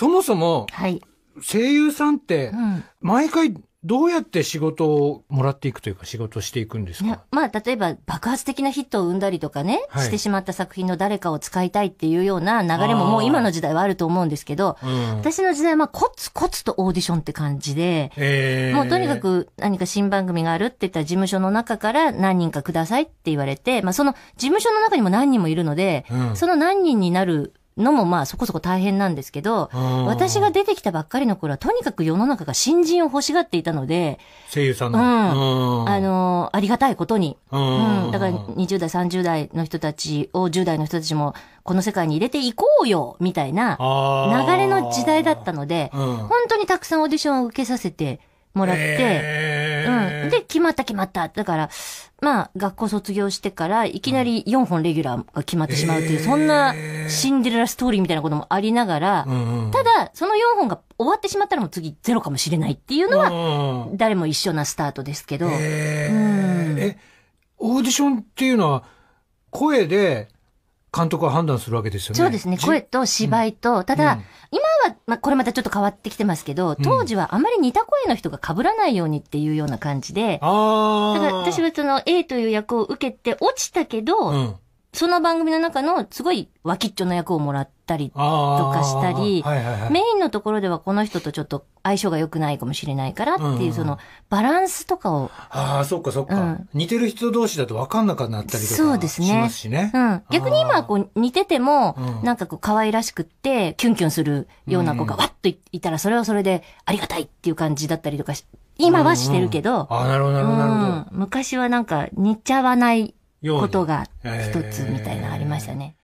そもそも、はい、声優さんって、毎回、どうやって仕事をもらっていくというか仕事していくんですかまあ、例えば爆発的なヒットを生んだりとかね、はい、してしまった作品の誰かを使いたいっていうような流れももう今の時代はあると思うんですけど、うん、私の時代はコツコツとオーディションって感じで、えー、もうとにかく何か新番組があるって言ったら事務所の中から何人かくださいって言われて、まあその事務所の中にも何人もいるので、うん、その何人になるのもまあそこそこ大変なんですけど、私が出てきたばっかりの頃はとにかく世の中が新人を欲しがっていたので、声優さんの。うん。あの、ありがたいことに。うん。だから20代、30代の人たちを10代の人たちもこの世界に入れていこうよみたいな流れの時代だったので、本当にたくさんオーディションを受けさせてもらって、えーで、決まった決まった。だから、まあ、学校卒業してから、いきなり4本レギュラーが決まってしまうという、そんなシンデレラストーリーみたいなこともありながら、ただ、その4本が終わってしまったらもう次ゼロかもしれないっていうのは、誰も一緒なスタートですけど。え、オーディションっていうのは、声で監督は判断するわけですよね。そうですね。声と芝居と、ただ、今は、まあ、これまたちょっと変わってきてますけど、当時はあまり似た声の人が被らないようにっていうような感じで、だから私はその A という役を受けて落ちたけど、その番組の中のすごい脇っちょの役をもらったりとかしたり、はいはいはい、メインのところではこの人とちょっと相性が良くないかもしれないからっていう、そのバランスとかを。ああ、そっかそっか、うん、似てる人同士だと分かんなくなったりとかしますしね。そうですね。うん、逆に今はこう似てても、なんかこう可愛らしくって、キュンキュンするような子がわっといたら、それはそれでありがたいっていう感じだったりとかし、今はしてるけど。うんうん、ああ、なるほどなるほど、うん、昔はなんか似ちゃわないことが一つみたいなありましたね。